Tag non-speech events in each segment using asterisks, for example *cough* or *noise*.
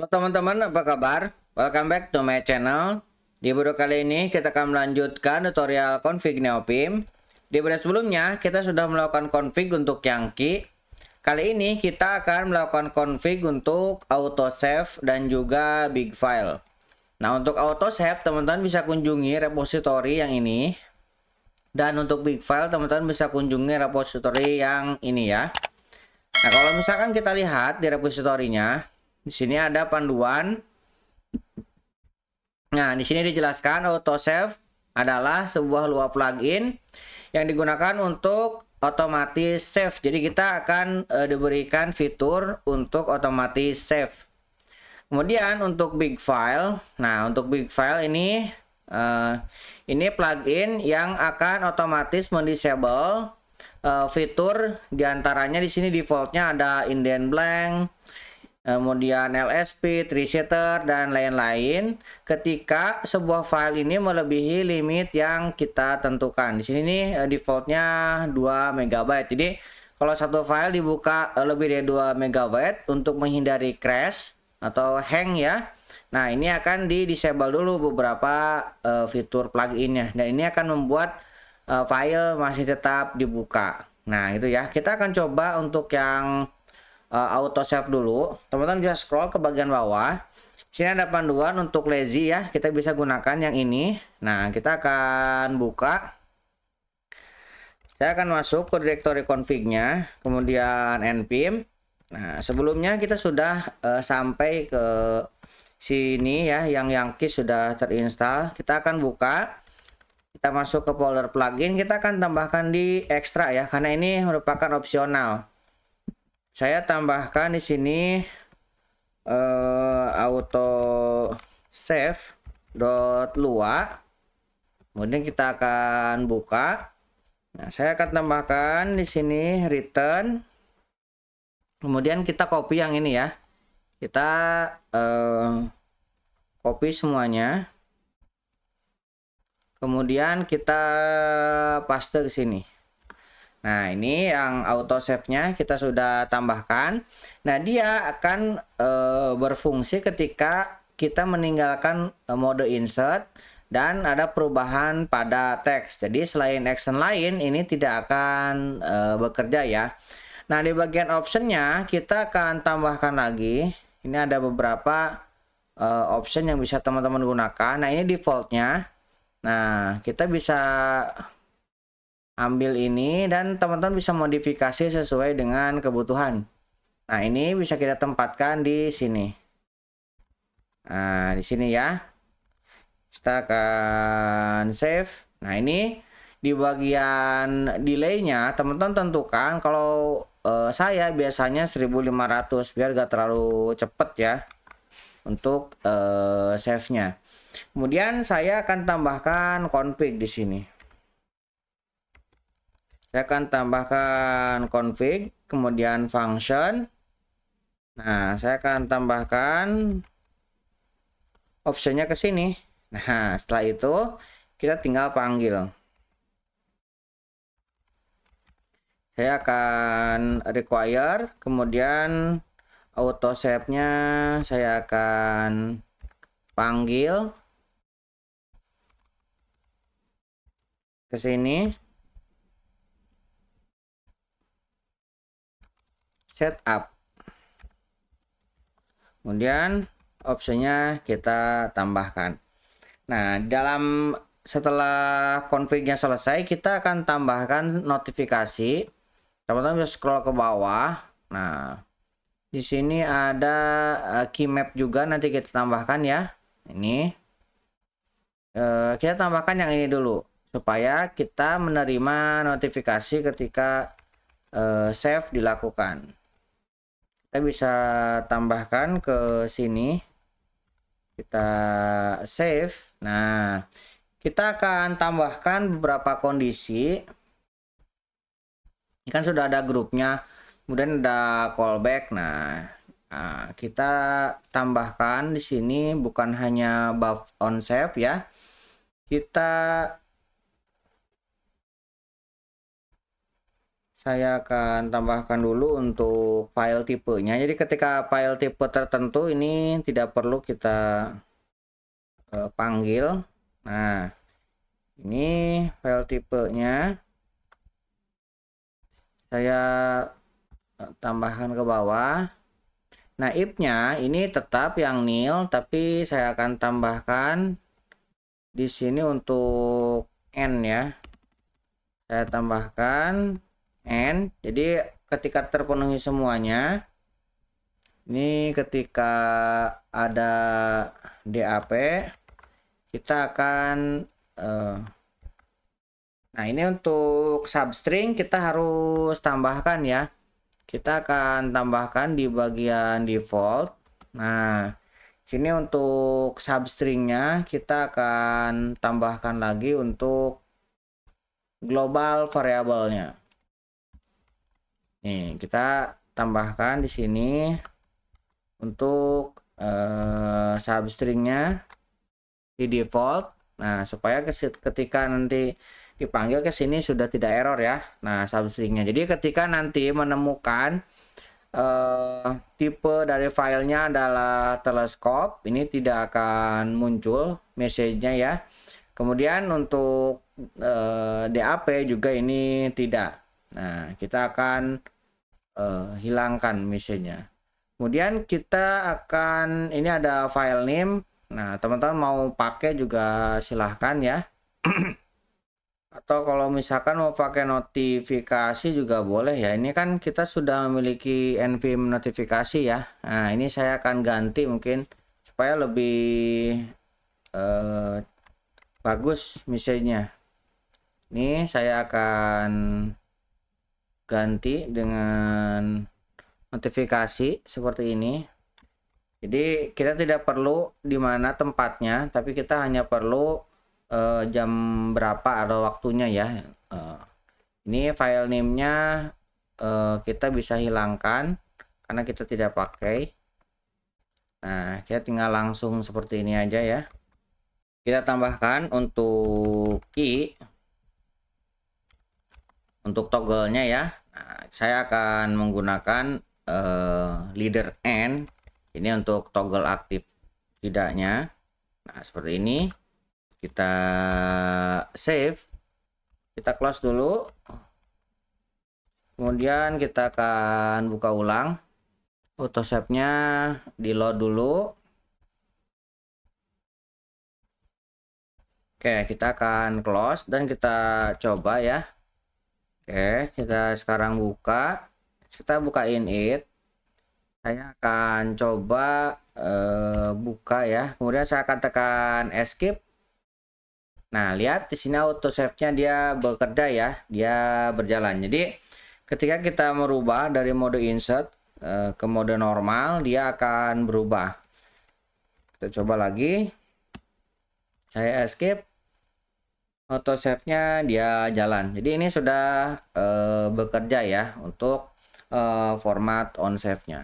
Halo teman-teman, apa kabar? Welcome back to my channel. Di video kali ini kita akan melanjutkan tutorial config Neopim. Di video sebelumnya kita sudah melakukan config untuk Yangki. Kali ini kita akan melakukan config untuk auto save dan juga big file. Nah, untuk auto save teman-teman bisa kunjungi repository yang ini. Dan untuk big file teman-teman bisa kunjungi repository yang ini ya. Nah, kalau misalkan kita lihat di repositorinya, di sini ada panduan. Nah, di sini dijelaskan autosave adalah sebuah luar plugin yang digunakan untuk otomatis save. Jadi kita akan e, diberikan fitur untuk otomatis save. Kemudian untuk big file. Nah, untuk big file ini e, ini plugin yang akan otomatis mendisable uh, fitur diantaranya di sini defaultnya ada indent blank, kemudian LSP, tree dan lain-lain ketika sebuah file ini melebihi limit yang kita tentukan. Di sini nih eh, defaultnya 2 MB. Jadi kalau satu file dibuka eh, lebih dari 2 MB untuk menghindari crash atau hang ya. Nah, ini akan di disable dulu beberapa uh, fitur pluginnya dan ini akan membuat uh, file masih tetap dibuka. Nah, itu ya. Kita akan coba untuk yang uh, auto save dulu teman-teman bisa scroll ke bagian bawah sini ada panduan untuk lazy ya kita bisa gunakan yang ini nah kita akan buka saya akan masuk ke directory config-nya kemudian npm nah sebelumnya kita sudah uh, sampai ke sini ya yang Yankee sudah terinstall kita akan buka kita masuk ke folder plugin kita akan tambahkan di extra ya karena ini merupakan opsional saya tambahkan di sini uh, eh, auto save dot lua kemudian kita akan buka nah saya akan tambahkan di sini return kemudian kita copy yang ini ya kita uh, copy semuanya kemudian kita paste ke sini Nah, ini yang auto save nya kita sudah tambahkan. Nah, dia akan e, berfungsi ketika kita meninggalkan eh, mode insert dan ada perubahan pada teks. Jadi, selain action lain, ini tidak akan e, bekerja ya. Nah, di bagian option-nya kita akan tambahkan lagi. Ini ada beberapa e, option yang bisa teman-teman gunakan. Nah, ini default-nya. Nah, kita bisa ambil ini dan teman-teman bisa modifikasi sesuai dengan kebutuhan. Nah, ini bisa kita tempatkan di sini. Nah, di sini ya. Kita akan save. Nah, ini di bagian delaynya teman-teman tentukan kalau eh, saya biasanya 1500 biar gak terlalu cepet ya untuk eh, save-nya. Kemudian saya akan tambahkan config di sini saya akan tambahkan config kemudian function nah saya akan tambahkan optionnya ke sini nah setelah itu kita tinggal panggil saya akan require kemudian auto save nya saya akan panggil ke sini setup kemudian optionnya kita tambahkan nah dalam setelah confignya selesai kita akan tambahkan notifikasi teman-teman bisa scroll ke bawah nah di sini ada eh, key map juga nanti kita tambahkan ya ini eh, kita tambahkan yang ini dulu supaya kita menerima notifikasi ketika eh, save dilakukan kita bisa tambahkan ke sini kita save nah kita akan tambahkan beberapa kondisi ini kan sudah ada grupnya kemudian ada callback nah, nah kita tambahkan di sini bukan hanya buff on save ya kita saya akan tambahkan dulu untuk file tipenya jadi ketika file tipe tertentu ini tidak perlu kita uh, panggil nah ini file tipenya saya e, tambahkan ke bawah nah if-nya ini tetap yang nil tapi saya akan tambahkan di sini untuk n ya saya tambahkan n jadi ketika terpenuhi semuanya ini ketika ada DAP kita akan uh, nah ini untuk substring kita harus tambahkan ya kita akan tambahkan di bagian default nah sini untuk substringnya kita akan tambahkan lagi untuk global variabelnya Nih, kita tambahkan di sini untuk uh, eh, substringnya di default. Nah, supaya ketika nanti dipanggil ke sini sudah tidak error ya. Nah, substringnya. Jadi ketika nanti menemukan uh, tipe dari filenya adalah teleskop, ini tidak akan muncul message-nya ya. Kemudian untuk uh, eh, DAP juga ini tidak. Nah, kita akan uh, hilangkan misalnya Kemudian kita akan ini ada file name. Nah, teman-teman mau pakai juga silahkan ya. *clears throat* Atau kalau misalkan mau pakai notifikasi juga boleh ya. Ini kan kita sudah memiliki npm notifikasi ya. Nah, ini saya akan ganti mungkin supaya lebih uh, bagus misalnya Ini saya akan ganti dengan notifikasi seperti ini jadi kita tidak perlu di mana tempatnya tapi kita hanya perlu uh, jam berapa atau waktunya ya uh, ini file namenya uh, kita bisa hilangkan karena kita tidak pakai nah kita tinggal langsung seperti ini aja ya kita tambahkan untuk key untuk toggle-nya ya Nah, saya akan menggunakan uh, leader N ini untuk toggle aktif tidaknya. Nah, seperti ini. Kita save. Kita close dulu. Kemudian kita akan buka ulang. save nya di load dulu. Oke, kita akan close dan kita coba ya. Oke, kita sekarang buka. Kita buka init. Saya akan coba uh, buka ya. Kemudian saya akan tekan escape. Nah, lihat di sini auto save-nya dia bekerja ya. Dia berjalan. Jadi, ketika kita merubah dari mode insert uh, ke mode normal, dia akan berubah. Kita coba lagi. Saya escape. Auto save nya dia jalan. Jadi ini sudah uh, bekerja ya untuk uh, format save nya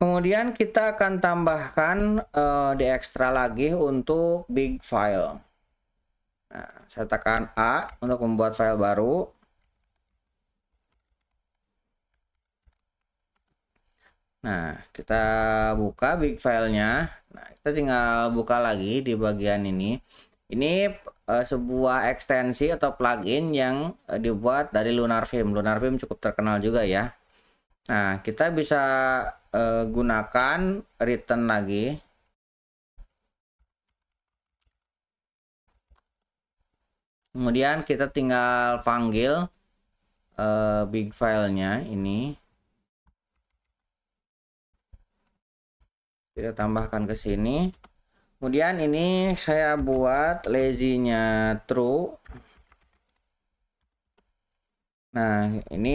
Kemudian kita akan tambahkan uh, di ekstra lagi untuk big file. Nah, saya tekan A untuk membuat file baru. Nah, kita buka big filenya. Nah, kita tinggal buka lagi di bagian ini. Ini uh, sebuah ekstensi atau plugin yang uh, dibuat dari Lunar Film. Lunar Film cukup terkenal juga ya. Nah, kita bisa uh, gunakan return lagi. Kemudian kita tinggal panggil uh, big filenya ini. Kita tambahkan ke sini kemudian ini saya buat lazy-nya true nah ini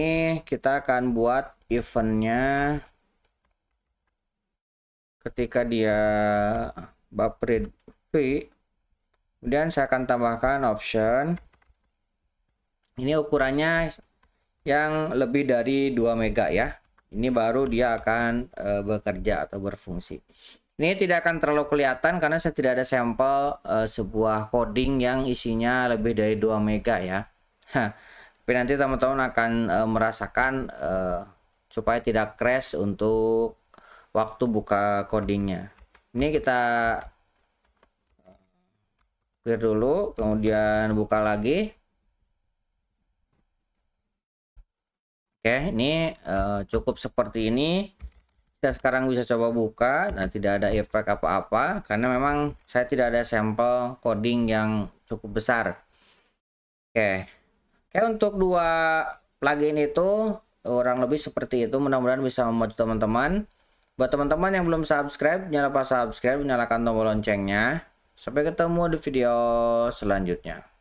kita akan buat eventnya ketika dia buffered. free kemudian saya akan tambahkan option ini ukurannya yang lebih dari 2 mega ya ini baru dia akan eh, bekerja atau berfungsi ini tidak akan terlalu kelihatan karena saya tidak ada sampel uh, sebuah coding yang isinya lebih dari 2 mega ya. Tapi nanti teman-teman akan uh, merasakan uh, supaya tidak crash untuk waktu buka codingnya. Ini kita clear dulu, kemudian buka lagi. Oke, ini uh, cukup seperti ini kita sekarang bisa coba buka. Nah, tidak ada efek apa-apa karena memang saya tidak ada sampel coding yang cukup besar. Oke. Oke, untuk dua plugin itu kurang lebih seperti itu. Mudah-mudahan bisa membantu teman-teman. Buat teman-teman yang belum subscribe, jangan lupa subscribe, nyalakan tombol loncengnya. Sampai ketemu di video selanjutnya.